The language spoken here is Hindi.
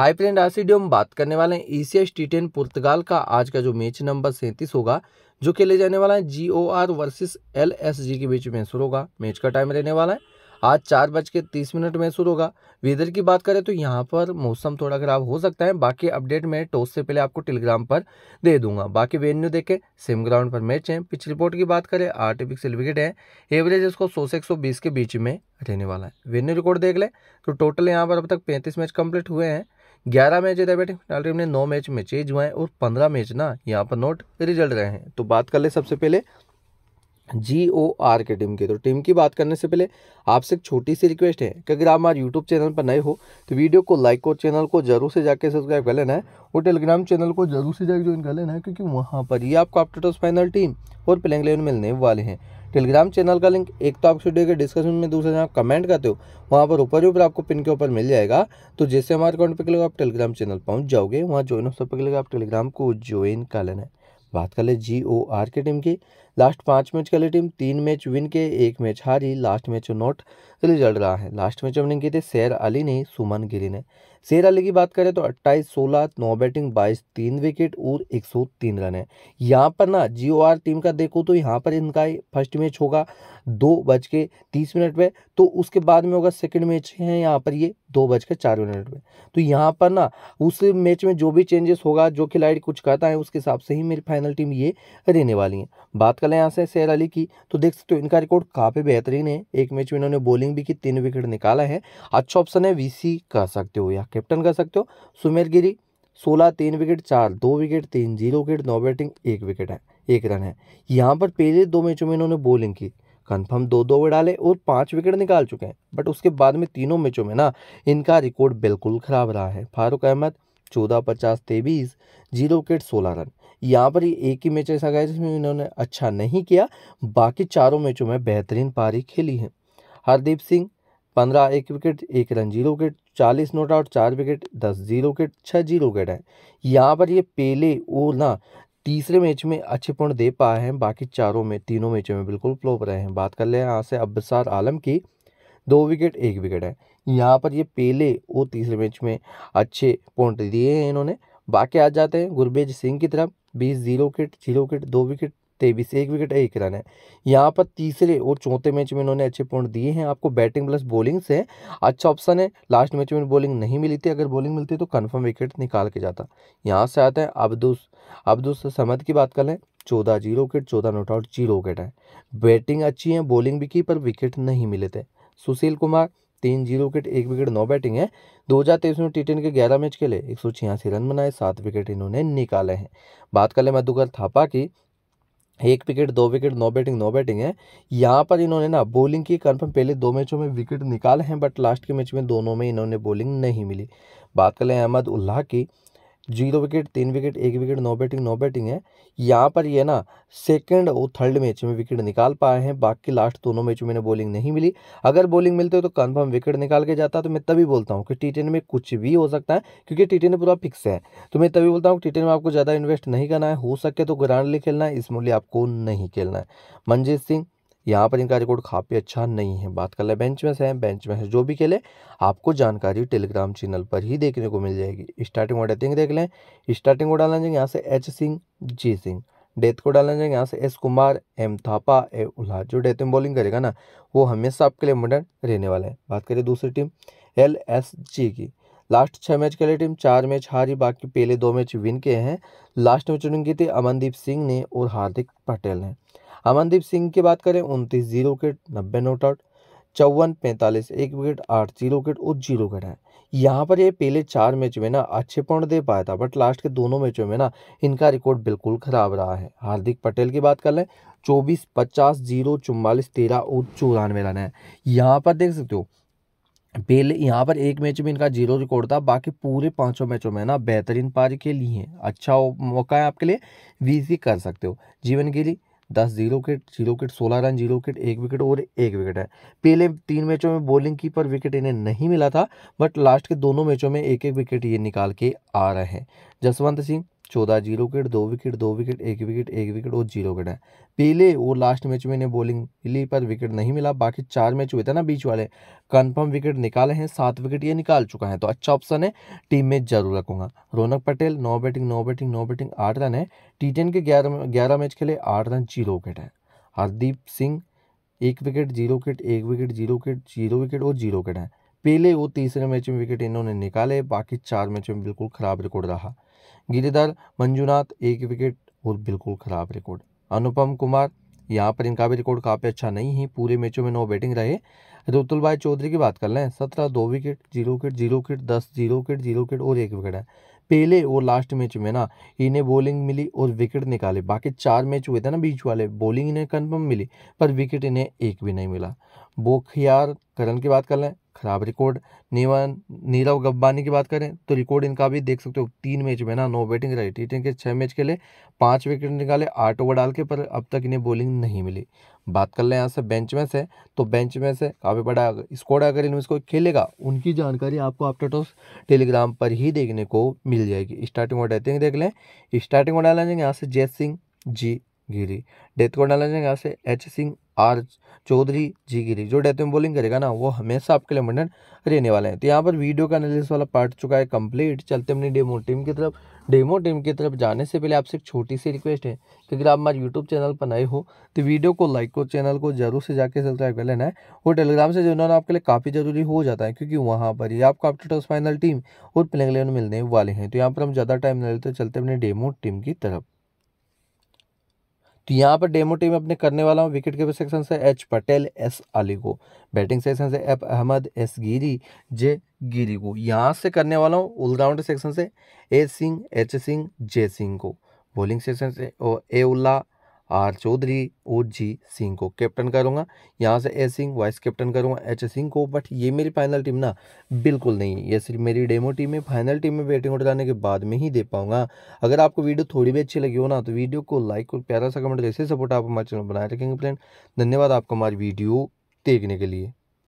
हाई प्लेन हम बात करने वाले हैं ईसीएस टी टेन पुर्तगाल का आज का जो मैच नंबर सैंतीस होगा जो खेले जाने वाला है G O R versus L S G के बीच में शुरू होगा मैच का टाइम रहने वाला है आज चार बज के तीस मिनट में शुरू होगा वेदर की बात करें तो यहाँ पर मौसम थोड़ा खराब हो सकता है बाकी अपडेट मैं टॉस से पहले आपको टेलीग्राम पर दे दूंगा बाकी वेन्यू देखें सेम ग्राउंड पर मैच है पिच रिपोर्ट की बात करें आर्टिफिशियल विकेट है एवरेज इसको सौ से एक सौ बीस के बीच में रहने वाला है वेन्यू रिकॉर्ड देख लें तो टोटल यहाँ पर अब तक पैंतीस मैच कम्प्लीट हुए हैं ग्यारह मैच है बैटिंग टीम ने नौ मैच में चेज हुआ है और पंद्रह मैच ना यहाँ पर नोट रिजल्ट रहे हैं तो बात कर ले सबसे पहले जी ओ आर के टीम की तो टीम की बात करने से पहले आपसे एक छोटी सी रिक्वेस्ट है कि अगर आप हमारे यूट्यूब चैनल पर नए हो तो वीडियो को लाइक और चैनल को जरूर से जाके सब्सक्राइब कर लेना है और टेलीग्राम चैनल को जरूर से जाके ज्वाइन कर लेना है क्योंकि वहाँ पर ही आपको अपटोटस फाइनल टीम और प्लेइंग इलेवन मिलने वाले हैं टेलीग्राम चैनल का लिंक एक तो आप वीडियो के डिस्क्रिप्शन में दूसरा जहाँ कमेंट करते हो वहाँ पर ऊपर ही ऊपर आपको पिन के ऊपर मिल जाएगा तो जैसे हमारे अकाउंट पर क्लिक आप टेलीग्राम चैनल पहुँच जाओगे वहाँ ज्वाइन हो सब पर क्लिक आप टेलीग्राम को ज्वाइन कर लेना है बात कर ले जी ओ आर की टीम की लास्ट पाँच मैच खेली टीम तीन मैच विन के एक मैच हारी लास्ट मैच नॉट रिजल्ट रहा है लास्ट मैच ओपनिंग की थी शेर अली ने सुमन गिरी ने शेर अली की बात करें तो 28 16 नौ बैटिंग 22 तीन विकेट और 103 रन है यहाँ पर ना जी टीम का देखो तो यहाँ पर इनका फर्स्ट मैच होगा दो बज के तीस मिनट पर तो उसके बाद में होगा सेकंड मैच है यहाँ पर ये दो बज के चार मिनट में तो यहाँ पर ना उस मैच में जो भी चेंजेस होगा जो खिलाड़ी कुछ कहता है उसके हिसाब से ही मेरी फाइनल टीम ये रहने वाली है बात कर निकले यहाँ से शेर अली की तो देख सकते हो इनका रिकॉर्ड काफ़ी बेहतरीन है एक मैच में इन्होंने बॉलिंग भी की तीन विकेट निकाला है अच्छा ऑप्शन है वीसी कह सकते हो या कैप्टन कह सकते हो सुमेर गिरी सोलह तीन विकेट चार दो विकेट तीन जीरो विकेट नौ बैटिंग एक विकेट है एक रन है यहाँ पर पहले दो मैचों में इन्होंने बॉलिंग की कन्फर्म दो दो ओवर डाले और पाँच विकेट निकाल चुके हैं बट उसके बाद में तीनों मैचों में ना इनका रिकॉर्ड बिल्कुल ख़राब रहा है फारूक अहमद चौदह पचास तेईस जीरो विकेट सोलह रन यहाँ पर ये एक ही मैच ऐसा गया जिसमें इन्होंने अच्छा नहीं किया बाकी चारों मैचों में बेहतरीन पारी खेली है हरदीप सिंह पंद्रह एक विकेट एक रन जीरो विकेट चालीस नोट आउट चार विकेट दस जीरो विकेट छः जीरो विकेट है यहाँ पर ये पहले वो ना तीसरे मैच में अच्छे पॉइंट दे पाए हैं बाकी चारों में तीनों मैचों में बिल्कुल प्लोप रहे हैं बात कर ले यहाँ से अब्बसार आलम की दो विकेट एक विकेट है यहाँ पर ये पहले वो तीसरे मैच में अच्छे पॉइंट दिए हैं इन्होंने बाकी आ जाते हैं गुरबेज सिंह की तरफ बीस जीरो विकेट जीरो विकेट दो विकेट तेईस एक विकेट एक रन है यहाँ पर तीसरे और चौथे मैच में इन्होंने अच्छे पॉइंट दिए हैं आपको बैटिंग प्लस बॉलिंग से अच्छा ऑप्शन है लास्ट मैच में बॉलिंग नहीं मिली थी अगर बॉलिंग मिलती तो कन्फर्म विकेट निकाल के जाता यहाँ से आता है अब्दुस अब्दुस समद की बात कर लें चौदह जीरो विकेट चौदह नॉट आउट जीरो विकेट है बैटिंग अच्छी है बॉलिंग भी की पर विकेट नहीं मिले थे सुशील कुमार तीन जीरो विकेट एक विकेट नौ बैटिंग है दो हज़ार तेईस में टी टेन के ग्यारह मैच खेले एक सौ छियासी रन बनाए सात विकेट इन्होंने निकाले हैं बात कर ले मधुकर थापा की एक विकेट दो विकेट नौ बैटिंग नौ बैटिंग है यहाँ पर इन्होंने ना बॉलिंग की कन्फर्म पहले दो मैचों में विकेट निकाले हैं बट लास्ट के मैच में दोनों में इन्होंने बॉलिंग नहीं मिली बात कर लें अहमद उल्लाह की जीरो विकेट तीन विकेट एक विकेट नौ बैटिंग नौ बैटिंग है यहाँ पर ये ना सेकंड और थर्ड मैच में विकेट निकाल पाए हैं बाकी लास्ट दोनों मैच में बॉलिंग नहीं मिली अगर बॉलिंग मिलते तो कन्फर्म विकेट निकाल के जाता तो मैं तभी बोलता हूँ कि टी में कुछ भी हो सकता है क्योंकि टी पूरा फिक्स है तो मैं तभी बोलता हूँ टी में आपको ज़्यादा इन्वेस्ट नहीं करना है हो सके तो ग्रांडली खेलना है इसमें आपको नहीं खेलना है मनजीत सिंह यहाँ पर इनका रिकॉर्ड काफ़ी अच्छा नहीं है बात कर ले बेंच में से हैं बेंच में से जो भी खेले आपको जानकारी टेलीग्राम चैनल पर ही देखने को मिल जाएगी स्टार्टिंग ऑर्डर देंगे देख लें स्टार्टिंग को डालना चाहिए यहाँ से H Singh G Singh death को डालना चाहिए यहाँ से S Kumar M Thapa A Ullah जो डेथ में बॉलिंग करेगा ना वो हमेशा आपके लिए मॉडर्न रहने वाला है बात करें दूसरी टीम एल एस जी की लास्ट छः मैच खेले टीम चार मैच हारी बाकी पहले दो मैच विन के हैं लास्ट मैच रनिंग की थी अमनदीप सिंह ने और हार्दिक पटेल ने अमनदीप सिंह की बात करें उनतीस जीरो विकेट नब्बे नोट आउट चौवन पैंतालीस एक विकेट आठ जीरो विकेट और जीरो विकेट है यहाँ पर ये पहले चार मैच में ना अच्छे पॉइंट दे पाया था बट लास्ट के दोनों मैचों में ना इनका रिकॉर्ड बिल्कुल खराब रहा है हार्दिक पटेल की बात कर लें चौबीस पचास जीरो चुम्बालीस तेरह और चौरानवे रन है यहाँ पर देख सकते हो पहले यहाँ पर एक मैच में इनका जीरो रिकॉर्ड था बाकी पूरे पांचों मैचों में ना बेहतरीन पारी खेली हैं अच्छा मौका है आपके लिए वीसी कर सकते हो जीवन गिरी दस जीरो किट जीरो किट सोलह रन जीरो किट एक विकेट और एक विकेट है पहले तीन मैचों में बॉलिंग की पर विकेट इन्हें नहीं मिला था बट लास्ट के दोनों मैचों में एक एक विकेट ये निकाल के आ रहे हैं जसवंत सिंह चौदह जीरो विकेट दो विकेट दो विकेट एक विकेट एक विकेट और जीरो विकेट है पहले वो लास्ट मैच में इन्हें बॉलिंग मिली पर विकेट नहीं मिला बाकी चार मैच हुए थे ना बीच वाले कन्फर्म विकेट निकाले हैं सात विकेट ये निकाल चुका है तो अच्छा ऑप्शन है टीम में जरूर रखूंगा रौनक पटेल नौ बैटिंग नौ बैटिंग नौ बैटिंग आठ रन है टी टेन के ग्यारह ग्यारह मैच खेले आठ रन जीरो विकेट है हरदीप सिंह एक विकेट जीरो विकेट एक wicket zero wicket zero wicket और जीरो विकेट है पहले वो तीसरे मैच में विकेट इन्होंने निकाले बाकी चार मैच में बिल्कुल ख़राब रिकॉर्ड रहा गिरिधर मंजूनाथ एक विकेट और बिल्कुल ख़राब रिकॉर्ड अनुपम कुमार यहाँ पर इनका भी रिकॉर्ड काफ़ी अच्छा नहीं है पूरे मैचों में नौ बैटिंग रहे रुतुल भाई चौधरी की बात कर लें सत्रह दो wicket zero wicket zero wicket दस जीरो विकेट जीरो विकेट और एक विकेट है पहले और लास्ट मैच में ना इन्हें बॉलिंग मिली और विकेट निकाले बाकी चार मैच हुए थे ना बीच वाले बॉलिंग इन्हें कन्फर्म मिली पर विकेट इन्हें एक भी नहीं मिला बोखियार करण की बात कर लें ख़राब रिकॉर्ड नीवन नीरव गब्बानी की बात करें तो रिकॉर्ड इनका भी देख सकते हो तीन मैच में ना नो बैटिंग रही टी के छः मैच के लिए पाँच विकेट निकाले आठ ओवर डाल के पर अब तक इन्हें बॉलिंग नहीं मिली बात कर लें यहाँ से बेंच में से तो बेंच में से काफ़ी बड़ा स्कोर अगर इनमें इसको खेलेगा उनकी जानकारी आपको आप टोस टेलीग्राम पर ही देखने को मिल जाएगी स्टार्टिंग और डेथिंग देख लें स्टार्टिंग और डाला जाएंगे यहाँ से जय सिंह जी गिरी डेथ को डाला जाएंगे यहाँ से H Singh R Chaudhary G Giri जो डेथ में बॉलिंग करेगा ना वो हमेशा आपके लिए मंडन रहने वाले हैं तो यहाँ पर वीडियो का एनालिसिस वाला पार्ट चुका है कंप्लीट चलते अपनी डेमो टीम की तरफ डेमो टीम की तरफ जाने से पहले आपसे एक छोटी सी रिक्वेस्ट है कि अगर आप हमारे यूट्यूब चैनल पर नए हो तो वीडियो को लाइक और चैनल को जरूर से जाके सब्सक्राइब कर लेना है और टेलीग्राम से जुड़ना आपके लिए काफ़ी ज़रूरी हो जाता है क्योंकि वहाँ पर ही आपको आपके टॉस फाइनल टीम और प्लेंग इलेवन मिलने वाले हैं तो यहाँ पर हम ज़्यादा टाइम नहीं लेते चलते अपने डेमो टीम की तरफ तो यहाँ पर डेमो टीम अपने करने वाला हूँ विकेट कीपर सेक्शन से एच पटेल एस अली को बैटिंग सेक्शन से F Ahmed S Giri J Giri को यहाँ से करने वाला हूँ ऑलराउंडर सेक्शन से A Singh H Singh J Singh को बॉलिंग सेक्शन से A Ullah R Chaudhary O G Singh को कैप्टन करूँगा यहाँ से ए सिंह वाइस कैप्टन करूँगा एच सिंह को बट ये मेरी फाइनल टीम ना बिल्कुल नहीं है ये सिर्फ मेरी डेमो टीम है फाइनल टीम में बैटिंग उठाने के बाद में ही दे पाऊँगा अगर आपको वीडियो थोड़ी भी अच्छी लगी हो ना तो वीडियो को लाइक और प्यारा सा कमेंट जैसे सपोर्ट आप हमारे चैनल बनाए रखेंगे फ्रेंड धन्यवाद आपको हमारी वीडियो देखने के लिए